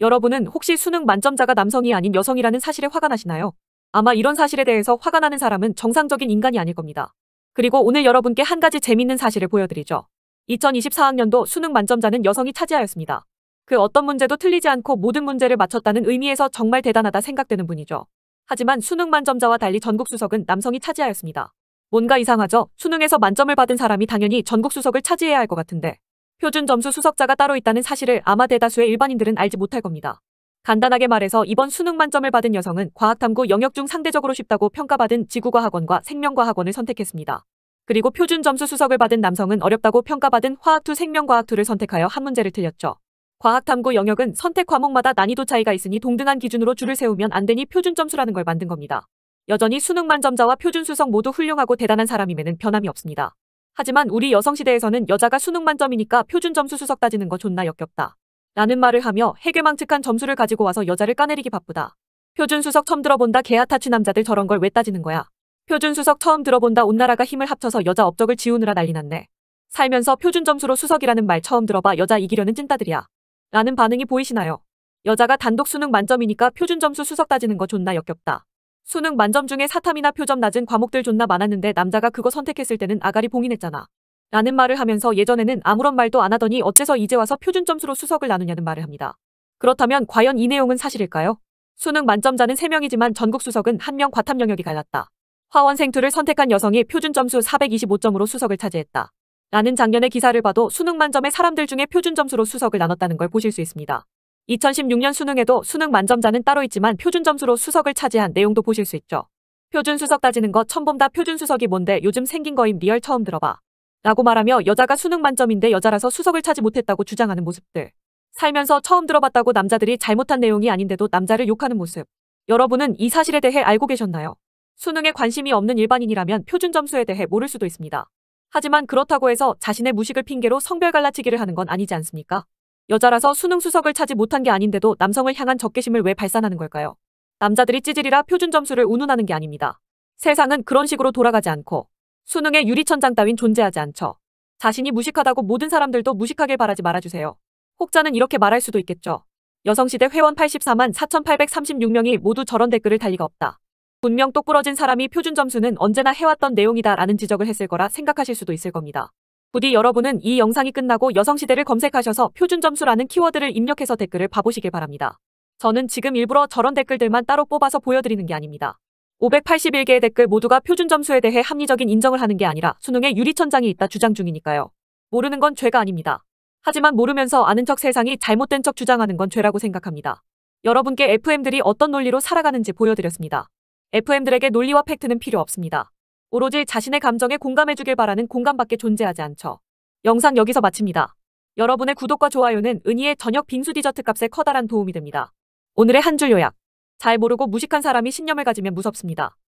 여러분은 혹시 수능 만점자가 남성이 아닌 여성이라는 사실에 화가 나시나요? 아마 이런 사실에 대해서 화가 나는 사람은 정상적인 인간이 아닐 겁니다. 그리고 오늘 여러분께 한 가지 재밌는 사실을 보여드리죠. 2024학년도 수능 만점자는 여성이 차지하였습니다. 그 어떤 문제도 틀리지 않고 모든 문제를 맞췄다는 의미에서 정말 대단하다 생각되는 분이죠. 하지만 수능 만점자와 달리 전국 수석은 남성이 차지하였습니다. 뭔가 이상하죠? 수능에서 만점을 받은 사람이 당연히 전국 수석을 차지해야 할 것 같은데 표준 점수 수석자가 따로 있다는 사실을 아마 대다수의 일반인들은 알지 못할 겁니다. 간단하게 말해서 이번 수능 만점을 받은 여성은 과학탐구 영역 중 상대적으로 쉽다고 평가받은 지구과학원과 생명과학원을 선택했습니다. 그리고 표준 점수 수석을 받은 남성은 어렵다고 평가받은 화학2 생명과학2를 선택하여 한 문제를 틀렸죠. 과학탐구 영역은 선택 과목마다 난이도 차이가 있으니 동등한 기준으로 줄을 세우면 안 되니 표준 점수라는 걸 만든 겁니다. 여전히 수능 만점자와 표준 수석 모두 훌륭하고 대단한 사람임에는 변함이 없습니다. 하지만 우리 여성시대에서는 여자가 수능 만점이니까 표준 점수 수석 따지는 거 존나 역겹다. 라는 말을 하며 해괴망측한 점수를 가지고 와서 여자를 까내리기 바쁘다. 표준 수석 처음 들어본다 개아타치 남자들 저런 걸 왜 따지는 거야. 표준 수석 처음 들어본다 온 나라가 힘을 합쳐서 여자 업적을 지우느라 난리 났네. 살면서 표준 점수로 수석이라는 말 처음 들어봐 여자 이기려는 찐따들이야. 라는 반응이 보이시나요? 여자가 단독 수능 만점이니까 표준 점수 수석 따지는 거 존나 역겹다. 수능 만점 중에 사탐이나 표점 낮은 과목들 존나 많았는데 남자가 그거 선택했을 때는 아가리 봉인했잖아. 라는 말을 하면서 예전에는 아무런 말도 안 하더니 어째서 이제 와서 표준 점수로 수석을 나누냐는 말을 합니다. 그렇다면 과연 이 내용은 사실일까요? 수능 만점자는 3명이지만 전국 수석은 1명 과탐 영역이 갈랐다. 화원생투를 선택한 여성이 표준 점수 425점으로 수석을 차지했다. 라는 작년의 기사를 봐도 수능 만점의 사람들 중에 표준 점수로 수석을 나눴다는 걸 보실 수 있습니다. 2016년 수능에도 수능 만점자는 따로 있지만 표준 점수로 수석을 차지한 내용도 보실 수 있죠. 표준 수석 따지는 거 처음 본다 표준 수석이 뭔데 요즘 생긴 거임 리얼 처음 들어봐. 라고 말하며 여자가 수능 만점인데 여자라서 수석을 차지 못했다고 주장하는 모습들. 살면서 처음 들어봤다고 남자들이 잘못한 내용이 아닌데도 남자를 욕하는 모습. 여러분은 이 사실에 대해 알고 계셨나요? 수능에 관심이 없는 일반인이라면 표준 점수에 대해 모를 수도 있습니다. 하지만 그렇다고 해서 자신의 무식을 핑계로 성별 갈라치기를 하는 건 아니지 않습니까? 여자라서 수능 수석을 차지 못한 게 아닌데도 남성을 향한 적개심을 왜 발산하는 걸까요? 남자들이 찌질이라 표준 점수를 운운하는 게 아닙니다. 세상은 그런 식으로 돌아가지 않고 수능의 유리천장 따윈 존재하지 않죠. 자신이 무식하다고 모든 사람들도 무식하길 바라지 말아주세요. 혹자는 이렇게 말할 수도 있겠죠. 여성시대 회원 84만 4,836명이 모두 저런 댓글을 달 리가 없다. 분명 똑부러진 사람이 표준 점수는 언제나 해왔던 내용이다라는 지적을 했을 거라 생각하실 수도 있을 겁니다. 부디 여러분은 이 영상이 끝나고 여성시대를 검색하셔서 표준점수라는 키워드를 입력해서 댓글을 봐보시길 바랍니다. 저는 지금 일부러 저런 댓글들만 따로 뽑아서 보여드리는 게 아닙니다. 581개의 댓글 모두가 표준점수에 대해 합리적인 인정을 하는 게 아니라 수능에 유리천장이 있다 주장 중이니까요. 모르는 건 죄가 아닙니다. 하지만 모르면서 아는 척 세상이 잘못된 척 주장하는 건 죄라고 생각합니다. 여러분께 FM들이 어떤 논리로 살아가는지 보여드렸습니다. FM들에게 논리와 팩트는 필요 없습니다. 오로지 자신의 감정에 공감해주길 바라는 공감밖에 존재하지 않죠. 영상 여기서 마칩니다. 여러분의 구독과 좋아요는 은희의 저녁 빙수 디저트 값에 커다란 도움이 됩니다. 오늘의 한 줄 요약. 잘 모르고 무식한 사람이 신념을 가지면 무섭습니다.